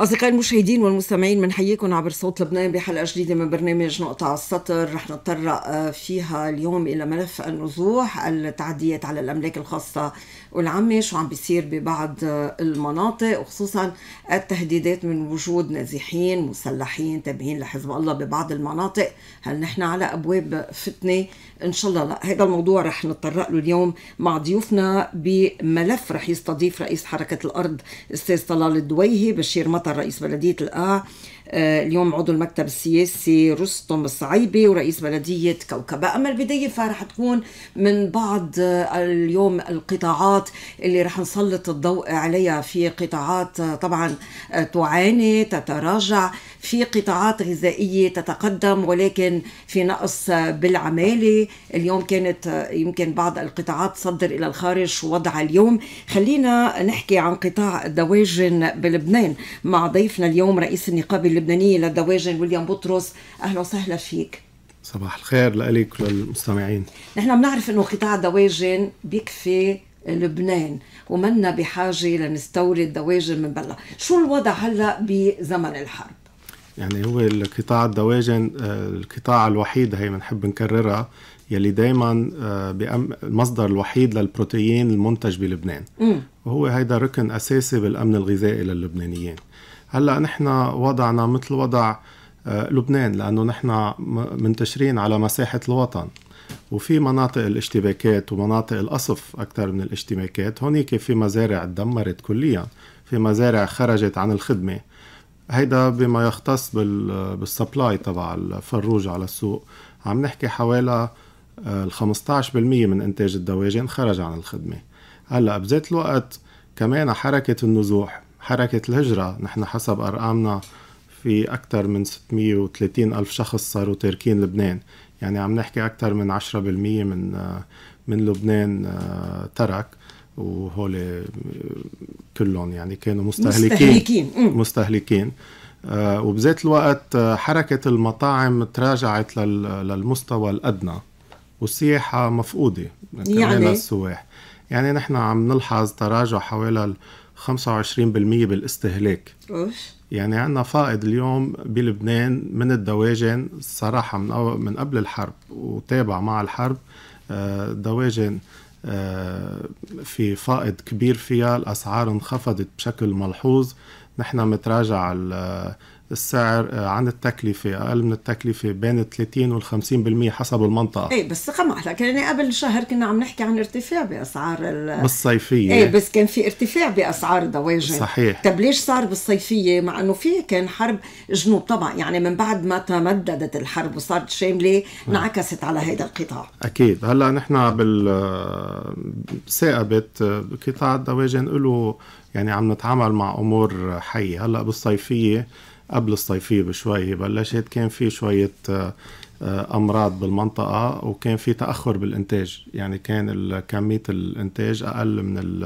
أصدقائي المشاهدين والمستمعين بنحييكم عبر صوت لبنان بحلقة جديدة من برنامج نقطة على السطر رح نتطرق آه، فيها اليوم إلى ملف النزوح التعديات على الأملاك الخاصة والعامة شو عم بيصير ببعض آه، المناطق وخصوصا التهديدات من وجود نازحين مسلحين تابعين لحزب الله ببعض المناطق هل نحن على أبواب فتنة إن شاء الله لا هذا الموضوع رح نتطرق له اليوم مع ضيوفنا بملف رح يستضيف رئيس حركة الأرض أستاذ طلال الدويهي بشير مطر رئيس بلدية القاع آه، اليوم عضو المكتب السياسي رستم الصعيبي ورئيس بلدية كوكبة أما البداية فرح تكون من بعض آه، اليوم القطاعات اللي رح نسلط الضوء عليها في قطاعات آه، طبعا تعاني تتراجع في قطاعات غذائية تتقدم ولكن في نقص بالعمالة اليوم كانت يمكن بعض القطاعات تصدر إلى الخارج شو وضعها اليوم خلينا نحكي عن قطاع الدواجن بلبنان مع ضيفنا اليوم رئيس النقابة اللبنانيه للدواجن ويليام بطرس اهلا وسهلا فيك صباح الخير لك وللمستمعين نحن بنعرف انه قطاع الدواجن بيكفي لبنان ومنا بحاجه لنستورد دواجن من بلا شو الوضع هلا بزمن الحرب يعني هو القطاع الدواجن آه، القطاع الوحيد هي بنحب نكررها يلي دائما آه، المصدر الوحيد للبروتين المنتج بلبنان وهو هيدا ركن اساسي بالامن الغذائي للبنانيين هلا نحن وضعنا مثل وضع آه، لبنان لانه نحن منتشرين على مساحه الوطن وفي مناطق الاشتباكات ومناطق القصف اكثر من الاشتباكات هونيك في مزارع تدمرت كليا في مزارع خرجت عن الخدمه هيدا بما يختص بالسبلاي تبع الفروج على السوق عم نحكي حوالي آه، ال 15% من انتاج الدواجن خرج عن الخدمه هلا بذات الوقت كمان حركه النزوح حركة الهجرة نحن حسب أرقامنا في أكثر من 630 ألف شخص صاروا تاركين لبنان يعني عم نحكي أكثر من 10% من من لبنان آه، ترك وهول آه، كلهم يعني كانوا مستهلكين مستهلكين, مستهلكين. آه، وبذات الوقت حركة المطاعم تراجعت للمستوى الأدنى والسياحة مفقودة يعني السواح يعني نحن عم نلحظ تراجع حوالي 25% بالاستهلاك أوش. يعني عندنا فائض اليوم بلبنان من الدواجن صراحة من, من قبل الحرب وتابع مع الحرب آه، دواجن آه، في فائض كبير فيها الأسعار انخفضت بشكل ملحوظ نحن متراجع السعر آه، عن التكلفة أقل من التكلفة بين 30 وال 50% حسب المنطقة إيه بس خم لك يعني قبل شهر كنا عم نحكي عن ارتفاع بأسعار ال... بالصيفية إيه بس كان في ارتفاع بأسعار الدواجن صحيح طب ليش صار بالصيفية مع إنه في كان حرب جنوب طبعا يعني من بعد ما تمددت الحرب وصارت شاملة نعم. انعكست على هذا القطاع أكيد هلا نحن بال آه، سائبت آه، قطاع الدواجن له يعني عم نتعامل مع امور حيه هلا بالصيفيه قبل الصيفية بشوي بلشت كان في شوية آه، آه، أمراض بالمنطقة وكان في تأخر بالإنتاج يعني كان كمية الإنتاج أقل من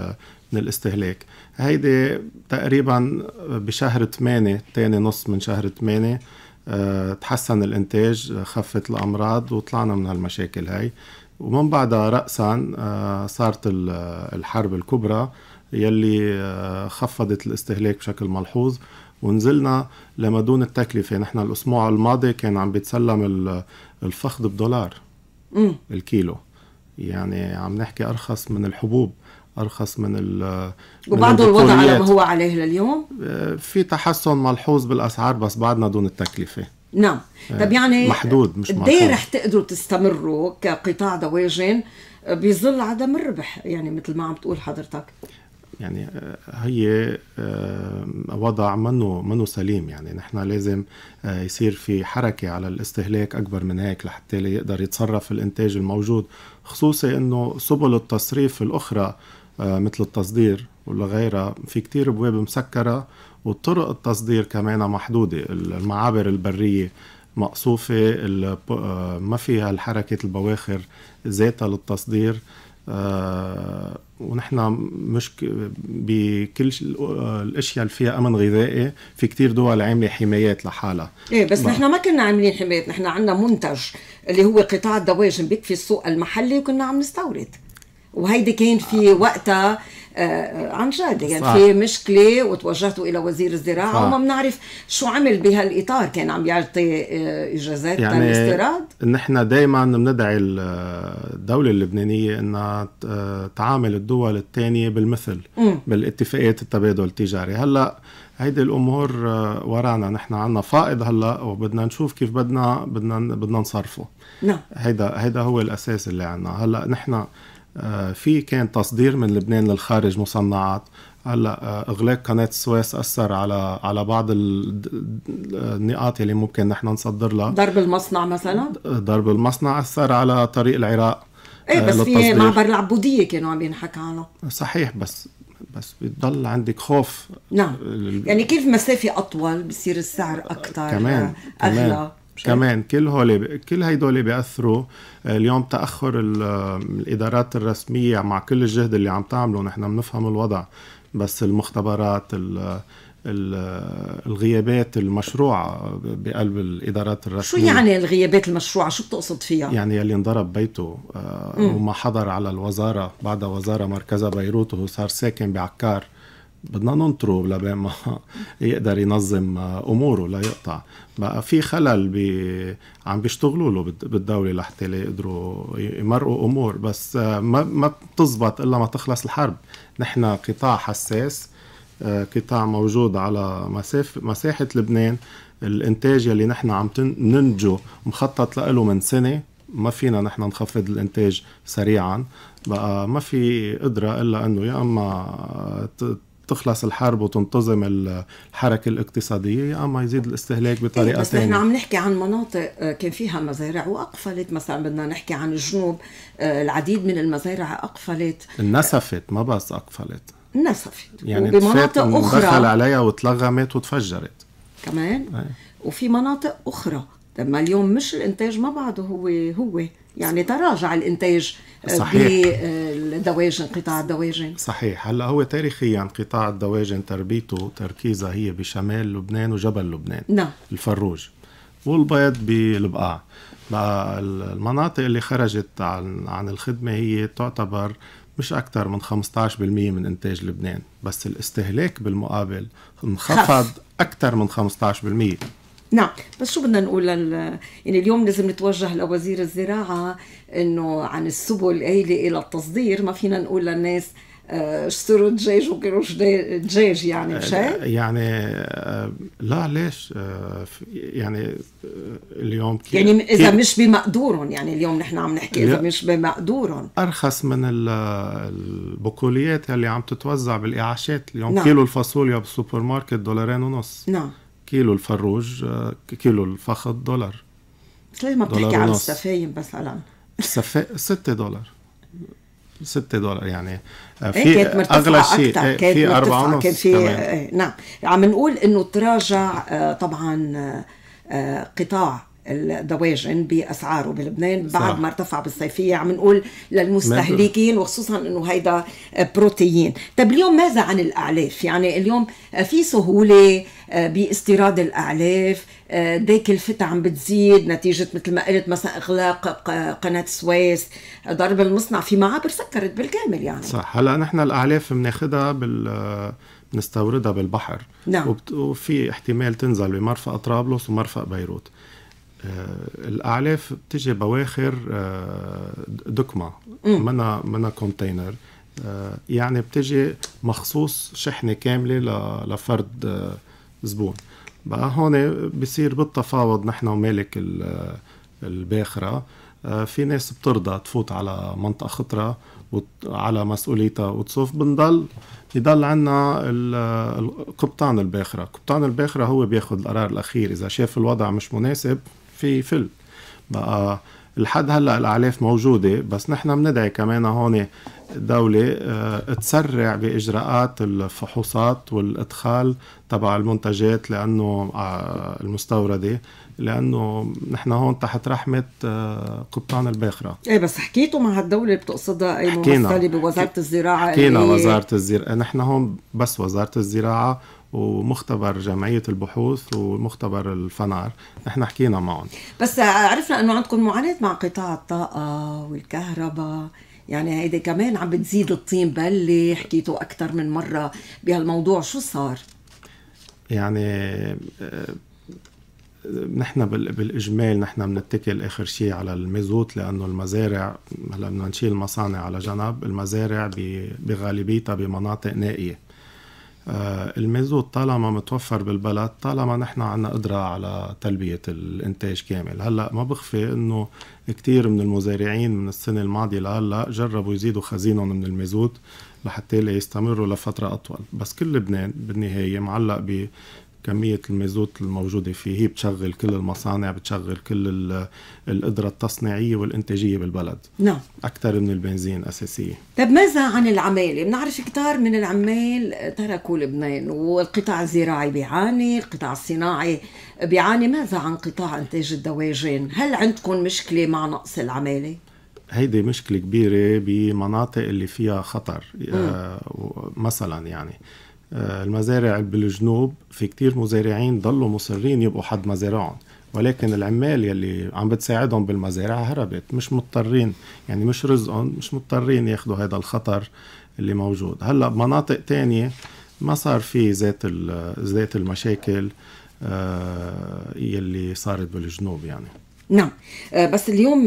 من الاستهلاك هيدي تقريبا بشهر 8 تاني نص من شهر 8 آه، تحسن الإنتاج خفت الأمراض وطلعنا من هالمشاكل هاي ومن بعدها رأسا صارت الحرب الكبرى يلي خفضت الاستهلاك بشكل ملحوظ ونزلنا لما دون التكلفة نحن الأسبوع الماضي كان عم بيتسلم الفخذ بدولار مم. الكيلو يعني عم نحكي أرخص من الحبوب ارخص من ال من الوضع على ما هو عليه لليوم آه، في تحسن ملحوظ بالاسعار بس بعدنا دون التكلفه نعم آه، طب يعني محدود مش محدود إيه رح تقدروا تستمروا كقطاع دواجن بظل عدم الربح يعني مثل ما عم تقول حضرتك يعني آه، هي آه، وضع منه منه سليم يعني نحن لازم آه، يصير في حركة على الاستهلاك أكبر من هيك لحتى يقدر يتصرف الإنتاج الموجود خصوصي أنه سبل التصريف الأخرى مثل التصدير ولا غيرها في كتير أبواب مسكرة وطرق التصدير كمان محدودة المعابر البرية مقصوفة ما فيها حركه البواخر ذاتها للتصدير آه، ونحن مش بكل الاشياء اللي فيها امن غذائي في كتير دول عامله حمايات لحالها ايه بس نحن ما كنا عاملين حمايات نحن عندنا منتج اللي هو قطاع الدواجن بيكفي السوق المحلي وكنا عم نستورد وهيدي كان في آه. وقتها آه، عن جد يعني صح. في مشكله وتوجهتوا الى وزير الزراعه وما بنعرف شو عمل بهالاطار كان عم يعطي آه، اجازات يعني للاستيراد نحن دائما بندعي الدوله اللبنانيه انها تعامل الدول الثانيه بالمثل م. بالاتفاقيات التبادل التجاري هلا هيدي الامور آه، ورانا نحن عنا فائض هلا وبدنا نشوف كيف بدنا بدنا بدنا نصرفه نعم هيدا هيدا هو الاساس اللي عنا هلا نحن آه، في كان تصدير من لبنان للخارج مصنعات هلا آه، اغلاق قناه السويس اثر على على بعض النقاط اللي ممكن نحن نصدر لها ضرب المصنع مثلا ضرب المصنع اثر على طريق العراق ايه آه، بس للتصدير. في معبر العبوديه كانوا عم ينحكى عنه صحيح بس بس بتضل عندك خوف نعم يعني كيف مسافه اطول بصير السعر اكثر كمان اغلى كمان. كمان كل هول كل هيدول بياثروا آه، اليوم تاخر الادارات الرسميه مع كل الجهد اللي عم تعمله نحن بنفهم الوضع بس المختبرات آه، الغيابات المشروعة بقلب الإدارات الرسمية شو يعني الغيابات المشروعة؟ شو بتقصد فيها؟ يعني يلي انضرب بيته آه، وما حضر على الوزارة بعد وزارة مركزها بيروت وهو صار ساكن بعكار بدنا ننطره لبين ما يقدر ينظم اموره ليقطع بقى في خلل بي عم بيشتغلوا له بالدوله لحتى يقدروا يمرقوا امور بس ما ما بتزبط الا ما تخلص الحرب نحن قطاع حساس آه، قطاع موجود على مسافة مساحة لبنان الإنتاج اللي نحن عم ننجو مخطط له من سنة ما فينا نحن نخفض الإنتاج سريعا بقى ما في قدرة إلا أنه يا أما تخلص الحرب وتنتظم الحركة الاقتصادية يا أما يزيد الاستهلاك إيه، بطريقة بس إيه نحن عم نحكي عن مناطق آه، كان فيها مزارع وأقفلت مثلا بدنا نحكي عن الجنوب آه، العديد من المزارع أقفلت نسفت ما بس أقفلت نسفت يعني بمناطق أخرى دخل عليها وتلغمت وتفجرت كمان أي. وفي مناطق أخرى لما اليوم مش الانتاج ما بعده هو هو يعني تراجع الانتاج آه، صحيح بالدواجن قطاع الدواجن صحيح هلا هو تاريخيا قطاع الدواجن تربيته تركيزها هي بشمال لبنان وجبل لبنان نعم الفروج والبيض بالبقاع بقى المناطق اللي خرجت عن عن الخدمه هي تعتبر مش أكثر من 15% من إنتاج لبنان بس الاستهلاك بالمقابل انخفض أكثر من 15% نعم بس شو بدنا نقول لل... يعني اليوم لازم نتوجه لوزير الزراعه انه عن السبل الى التصدير ما فينا نقول للناس اشتروا آه، دجاج وكلوا دجاج يعني مش آه، يعني آه، لا ليش يعني اليوم كي يعني اذا كي مش بمقدورهم يعني اليوم نحن عم نحكي اذا مش بمقدورهم ارخص من البقوليات اللي عم تتوزع بالاعاشات اليوم نعم. كيلو الفاصوليا بالسوبر ماركت دولارين ونص نعم كيلو الفروج آه، كيلو الفخذ دولار ليه ما بتحكي عن السفايم مثلا؟ السفا 6 دولار 6 دولار يعني آه، إيه، في إيه كانت اغلى شيء في 4 ونص كان في إيه، نعم عم نقول انه تراجع آه، طبعا قطاع الدواجن باسعاره بلبنان صح. بعد ما ارتفع بالصيفيه عم نقول للمستهلكين وخصوصا انه هيدا بروتين طب اليوم ماذا عن الاعلاف يعني اليوم في سهوله آه، باستيراد الاعلاف آه، ديك الفتة عم بتزيد نتيجة مثل ما قلت مثلا إغلاق قناة السويس ضرب المصنع في معابر سكرت بالكامل يعني صح هلا نحن الأعلاف بناخدها بال بنستوردها بالبحر نعم وبت... وفي احتمال تنزل بمرفق طرابلس ومرفق بيروت آه، الاعلاف بتجي بواخر دكمه منا منا كونتينر يعني بتجي مخصوص شحنه كامله لفرد آه، زبون بقى هون بصير بالتفاوض نحن ومالك آه، الباخره في ناس بترضى تفوت على منطقه خطره على مسؤوليتها وتصوف بنضل بضل عنا قبطان الباخره، قبطان الباخره هو بياخذ القرار الاخير اذا شاف الوضع مش مناسب في فل بقى لحد هلا الاعلاف موجوده بس نحن بندعي كمان هون الدولة آه، تسرع بإجراءات الفحوصات والإدخال تبع المنتجات لأنه آه، المستوردة لأنه نحن هون تحت رحمة آه، قبطان الباخرة إيه بس حكيتوا مع هالدولة اللي بتقصدها أي ممثلة بوزارة الزراعة حكينا اللي... وزارة الزراعة نحن هون بس وزارة الزراعة ومختبر جمعية البحوث ومختبر الفنار نحن حكينا معهم بس عرفنا أنه عندكم معاناة مع قطاع الطاقة والكهرباء يعني هيدي كمان عم بتزيد الطين بلة حكيتوا أكثر من مرة بهالموضوع شو صار؟ يعني آه، نحن بالاجمال نحن بنتكل اخر شيء على المازوت لانه المزارع هلا بدنا نشيل المصانع على جنب، المزارع بغالبيتها بمناطق نائيه. آه، المازوت طالما متوفر بالبلد طالما نحن عنا قدرة على تلبية الإنتاج كامل هلأ ما بخفي أنه كتير من المزارعين من السنة الماضية لهلأ جربوا يزيدوا خزينهم من المازوت لحتى يستمروا لفترة أطول بس كل لبنان بالنهاية معلق كمية المازوت الموجودة فيه هي بتشغل كل المصانع بتشغل كل القدرة التصنيعية والإنتاجية بالبلد نعم أكثر من البنزين أساسية طيب ماذا عن العمالة؟ بنعرف كتار من العمال تركوا لبنان والقطاع الزراعي بيعاني القطاع الصناعي بيعاني ماذا عن قطاع إنتاج الدواجن؟ هل عندكم مشكلة مع نقص العمالة؟ هيدي مشكلة كبيرة بمناطق اللي فيها خطر آه مثلا يعني آه، المزارع بالجنوب في كتير مزارعين ضلوا مصرين يبقوا حد مزارعهم ولكن العمال يلي عم بتساعدهم بالمزارع هربت مش مضطرين يعني مش رزقهم مش مضطرين ياخدوا هذا الخطر اللي موجود هلا بمناطق تانية ما صار في ذات ذات المشاكل آه، يلي صارت بالجنوب يعني نعم آه، بس اليوم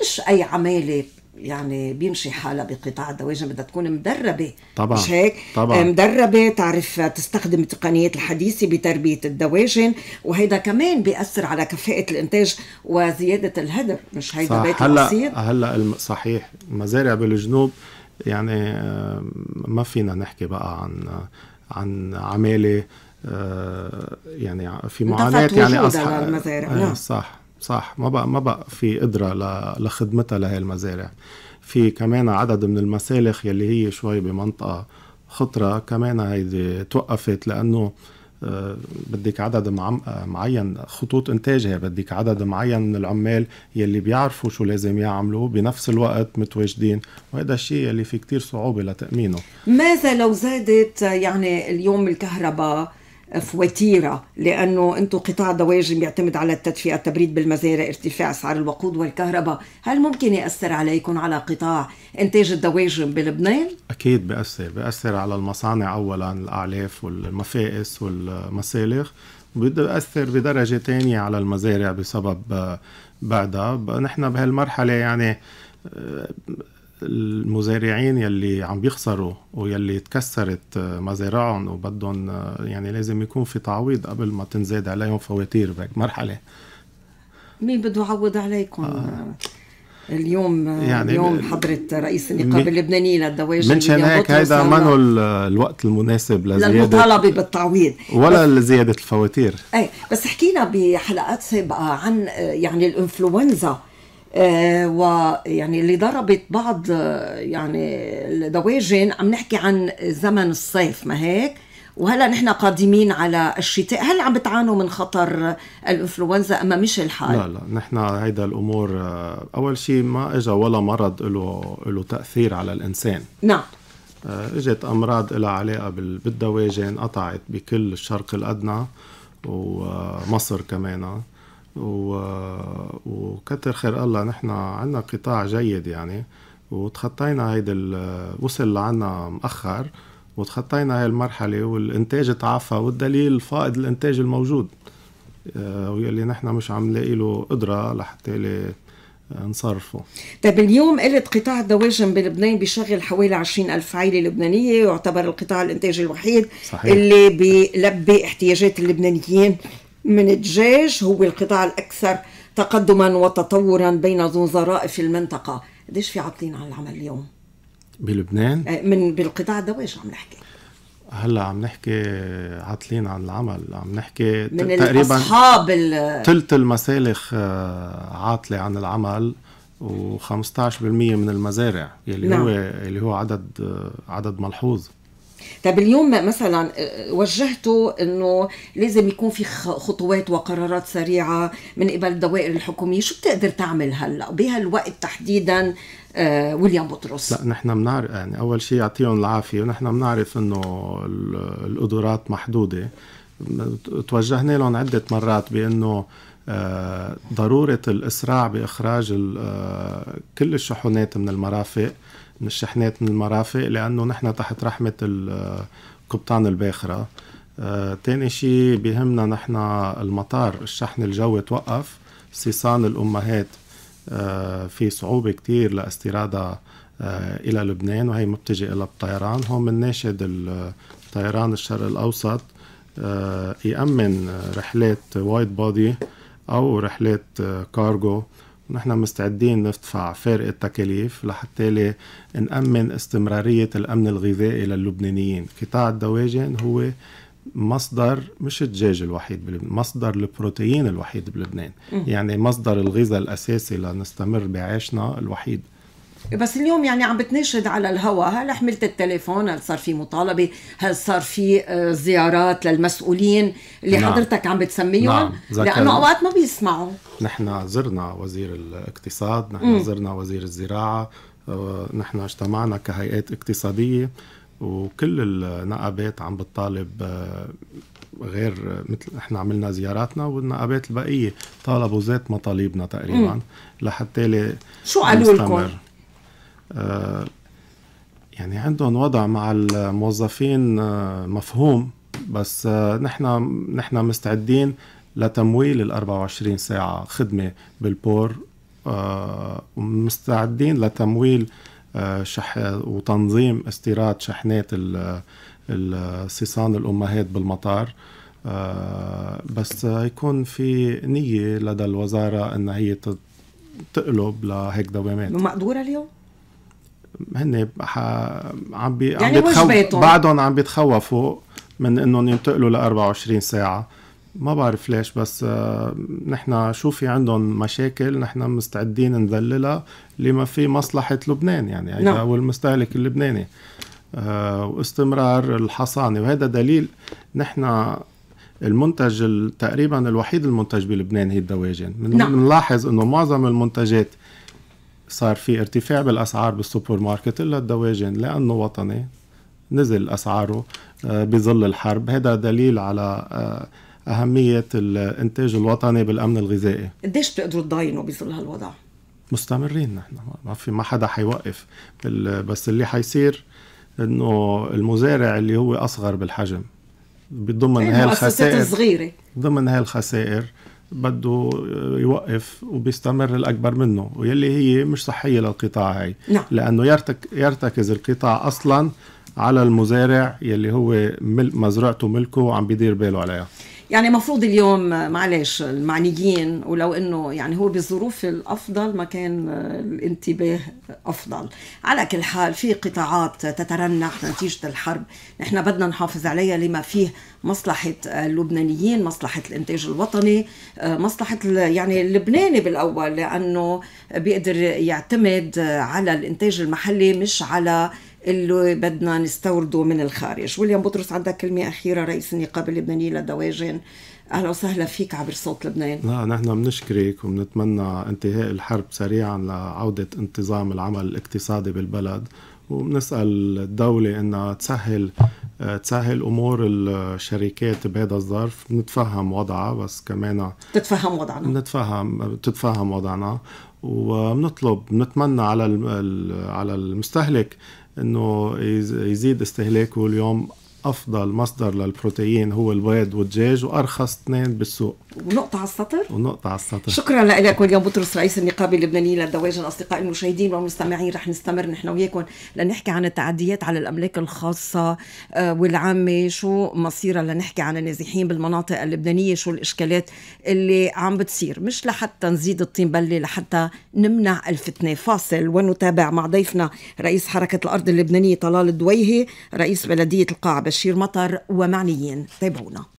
مش اي عماله يعني بيمشي حالها بقطاع الدواجن بدها تكون مدربه طبعا مش هيك طبعا مدربه تعرف تستخدم التقنيات الحديثه بتربيه الدواجن وهيدا كمان بياثر على كفاءه الانتاج وزياده الهدر مش هيدا بيت هلا هلا صحيح مزارع بالجنوب يعني آه، ما فينا نحكي بقى عن عن عماله آه، يعني في معاناه يعني اصحاب المزارع إيه، نعم. صح صح ما بقى ما بقى في قدره لخدمتها لهي المزارع في كمان عدد من المسالخ يلي هي شوي بمنطقه خطره كمان هيدي توقفت لانه آه، بدك عدد معين خطوط انتاجها بدك عدد معين من العمال يلي بيعرفوا شو لازم يعملوا بنفس الوقت متواجدين وهذا الشيء يلي في كتير صعوبة لتأمينه ماذا لو زادت يعني اليوم الكهرباء فواتيرة لأنه أنتم قطاع دواجن بيعتمد على التدفئة التبريد بالمزارع ارتفاع أسعار الوقود والكهرباء هل ممكن يأثر عليكم على قطاع إنتاج الدواجن بلبنان؟ أكيد بأثر بأثر على المصانع أولا الأعلاف والمفائس والمسالخ بتأثر بدرجة تانية على المزارع بسبب بعدها نحن بهالمرحلة يعني المزارعين يلي عم بيخسروا ويلي تكسرت آه، مزارعهم وبدهم آه، يعني لازم يكون في تعويض قبل ما تنزاد عليهم فواتير بهيك مرحله مين بده يعوض عليكم آه. اليوم آه، يعني اليوم حضرة رئيس النقابة اللبنانية للدواجن من شان هيك هيدا منه الوقت المناسب لزيادة للمطالبة بالتعويض ولا لزيادة الفواتير ايه بس حكينا بحلقات سابقة عن يعني الانفلونزا آه، ويعني اللي ضربت بعض آه، يعني الدواجن عم نحكي عن زمن الصيف ما هيك وهلا نحن قادمين على الشتاء هل عم بتعانوا من خطر الانفلونزا اما مش الحال لا لا نحن هيدا الامور آه، اول شيء ما اجى ولا مرض له له تاثير على الانسان نعم اجت امراض لها علاقه بالدواجن قطعت بكل الشرق الادنى ومصر كمان و... وكتر خير الله نحن عنا قطاع جيد يعني وتخطينا هيدا ال... وصل لعنا مأخر وتخطينا هاي المرحلة والإنتاج تعافى والدليل فائض الإنتاج الموجود آه، ويلي نحن مش عم نلاقي له قدرة لحتى آه، نصرفه طيب اليوم قلت قطاع الدواجن بلبنان بيشغل حوالي 20 ألف عائلة لبنانية يعتبر القطاع الإنتاج الوحيد صحيح. اللي بيلبي احتياجات اللبنانيين من الدجاج هو القطاع الأكثر تقدما وتطورا بين الوزراء في المنطقة قديش في عاطلين عن العمل اليوم؟ بلبنان؟ آه، من بالقطاع الدواج عم نحكي هلا عم نحكي عاطلين عن العمل عم نحكي من تقريبا اصحاب ثلث المسالخ آه، عاطله عن العمل و15% من المزارع يلي نعم. هو اللي هو عدد آه، عدد ملحوظ طب اليوم مثلا آه، وجهته انه لازم يكون في خطوات وقرارات سريعه من قبل الدوائر الحكوميه شو بتقدر تعمل هلا بهالوقت تحديدا آه ويليام بطرس لا نحن بنعرف يعني اول شيء يعطيهم العافيه ونحن بنعرف انه القدرات محدوده توجهنا لهم عده مرات بانه آه، ضروره الاسراع باخراج آه، كل الشحنات من المرافق من الشحنات من المرافق لأنه نحن تحت رحمة قبطان الباخرة آه، تاني شي بيهمنا نحن المطار الشحن الجوي توقف صيصان الأمهات آه، في صعوبة كتير لاستيرادها آه، إلى لبنان وهي متجه إلى الطيران هون من ناشد الطيران الشرق الأوسط يأمن رحلات وايد بودي أو رحلات كارغو ونحن مستعدين ندفع فارق التكاليف لحتى نأمن استمرارية الأمن الغذائي للبنانيين قطاع الدواجن هو مصدر مش الدجاج الوحيد بلبنان مصدر البروتين الوحيد بلبنان يعني مصدر الغذاء الأساسي لنستمر بعيشنا الوحيد بس اليوم يعني عم بتناشد على الهوا هل حملت التليفون هل صار في مطالبه هل صار في آه، زيارات للمسؤولين اللي نعم. حضرتك عم بتسميهم نعم. لانه اوقات ما بيسمعوا نحن زرنا وزير الاقتصاد نحن م. زرنا وزير الزراعه آه، نحن اجتمعنا كهيئات اقتصاديه وكل النقابات عم بتطالب آه، غير مثل احنا عملنا زياراتنا والنقابات البقيه طالبوا ذات مطالبنا تقريبا لحتى شو قالوا لكم؟ آه، يعني عندهم وضع مع الموظفين آه، مفهوم بس آه، نحن نحن مستعدين لتمويل ال 24 ساعة خدمة بالبور ومستعدين لتمويل شح وتنظيم استيراد شحنات الصيصان الأمهات بالمطار بس يكون في نية لدى الوزارة أن هي تقلب لهيك دوامات مقدورة اليوم؟ هن عم بي... يعني عم يعني بعدهم عم بيتخوفوا من انهم ينتقلوا ل 24 ساعه ما بعرف ليش بس آه، نحن شو في عندهم مشاكل نحن مستعدين نذللها لما في مصلحه لبنان يعني no. نعم. او اللبناني آه، واستمرار الحصانه وهذا دليل نحن المنتج تقريبا الوحيد المنتج بلبنان هي الدواجن بنلاحظ نعم. انه معظم المنتجات صار في ارتفاع بالاسعار بالسوبر ماركت الا الدواجن لانه وطني نزل اسعاره آه، بظل الحرب هذا دليل على آه، اهميه الانتاج الوطني بالامن الغذائي قديش بتقدروا تضاينوا بظل هالوضع مستمرين نحن ما في ما حدا حيوقف بس اللي حيصير انه المزارع اللي هو اصغر بالحجم يعني ضمن هاي الخسائر ضمن هاي الخسائر بده يوقف وبيستمر الاكبر منه واللي هي مش صحيه للقطاع هي نعم. لانه يرتك يرتكز القطاع اصلا على المزارع يلي هو مل مزرعته ملكه وعم بيدير باله عليها يعني مفروض اليوم معلش المعنيين ولو انه يعني هو بالظروف الافضل ما كان الانتباه افضل على كل حال في قطاعات تترنح نتيجه الحرب نحن بدنا نحافظ عليها لما فيه مصلحه اللبنانيين مصلحه الانتاج الوطني آه، مصلحه يعني اللبناني بالاول لانه بيقدر يعتمد على الانتاج المحلي مش على اللي بدنا نستورده من الخارج ويليام بطرس عندك كلمة أخيرة رئيس النقابة اللبنانية للدواجن أهلا وسهلا فيك عبر صوت لبنان لا نحن بنشكرك وبنتمنى انتهاء الحرب سريعا لعودة انتظام العمل الاقتصادي بالبلد وبنسال الدوله انها تسهل آه، تسهل امور الشركات بهذا الظرف بنتفهم وضعها بس كمان تتفهم وضعنا بنتفهم بتتفهم وضعنا وبنطلب بنتمنى على على المستهلك انه يزيد استهلاكه اليوم افضل مصدر للبروتين هو البيض والدجاج وارخص اثنين بالسوق ونقطة على السطر ونقطة على السطر شكرا لك وليام بطرس رئيس النقابة اللبنانية للدواجن أصدقائي المشاهدين والمستمعين رح نستمر نحن وياكم لنحكي عن التعديات على الأملاك الخاصة آه، والعامة شو مصيرها لنحكي عن النازحين بالمناطق اللبنانية شو الإشكالات اللي عم بتصير مش لحتى نزيد الطين بلة لحتى نمنع الفتنة فاصل ونتابع مع ضيفنا رئيس حركة الأرض اللبنانية طلال الدويهي رئيس بلدية القاعة بشير مطر ومعنيين تابعونا